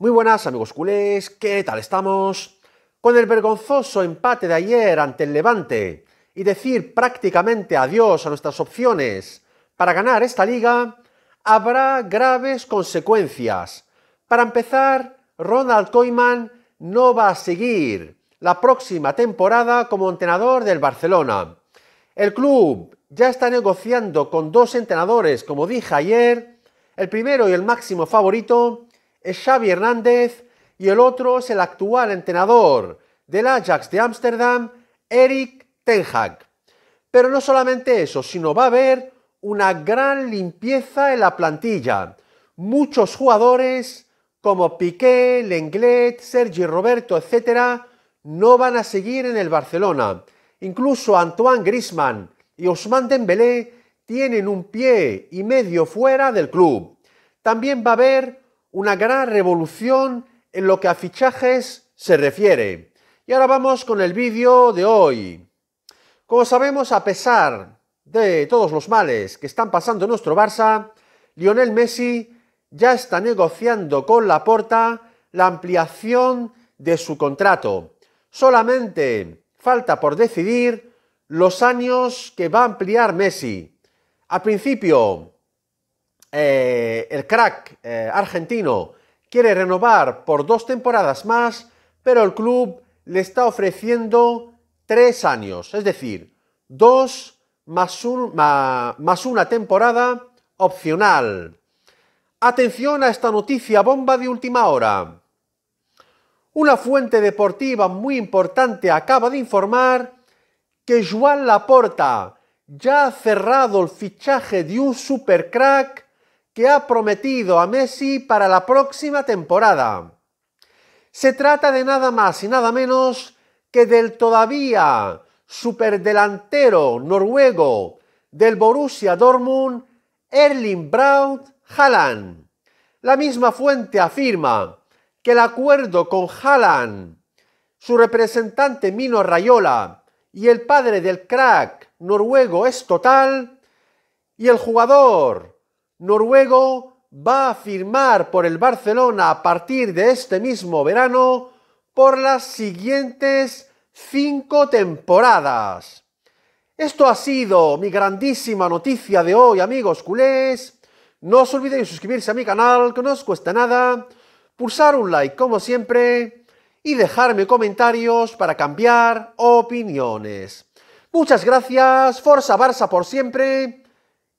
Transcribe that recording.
Muy buenas amigos culés, ¿qué tal estamos? Con el vergonzoso empate de ayer ante el Levante y decir prácticamente adiós a nuestras opciones para ganar esta liga, habrá graves consecuencias. Para empezar, Ronald Koeman no va a seguir la próxima temporada como entrenador del Barcelona. El club ya está negociando con dos entrenadores, como dije ayer, el primero y el máximo favorito es Xavi Hernández y el otro es el actual entrenador del Ajax de Ámsterdam, Eric Ten Hag. Pero no solamente eso, sino va a haber una gran limpieza en la plantilla. Muchos jugadores como Piqué, Lenglet, Sergi Roberto, etcétera, no van a seguir en el Barcelona. Incluso Antoine Grisman y Ousmane Dembélé tienen un pie y medio fuera del club. También va a haber una gran revolución en lo que a fichajes se refiere. Y ahora vamos con el vídeo de hoy. Como sabemos, a pesar de todos los males que están pasando en nuestro Barça, Lionel Messi ya está negociando con Laporta la ampliación de su contrato. Solamente falta por decidir los años que va a ampliar Messi. Al principio eh, el crack eh, argentino quiere renovar por dos temporadas más, pero el club le está ofreciendo tres años, es decir, dos más, más una temporada opcional. Atención a esta noticia bomba de última hora. Una fuente deportiva muy importante acaba de informar que Joan Laporta ya ha cerrado el fichaje de un supercrack ha prometido a Messi para la próxima temporada. Se trata de nada más y nada menos que del todavía superdelantero noruego del Borussia Dortmund, Erling Braut Haaland. La misma fuente afirma que el acuerdo con Haaland, su representante Mino Rayola y el padre del crack noruego es total y el jugador noruego va a firmar por el Barcelona a partir de este mismo verano por las siguientes cinco temporadas. Esto ha sido mi grandísima noticia de hoy, amigos culés. No os olvidéis suscribirse a mi canal, que no os cuesta nada, pulsar un like como siempre y dejarme comentarios para cambiar opiniones. Muchas gracias, Forza Barça por siempre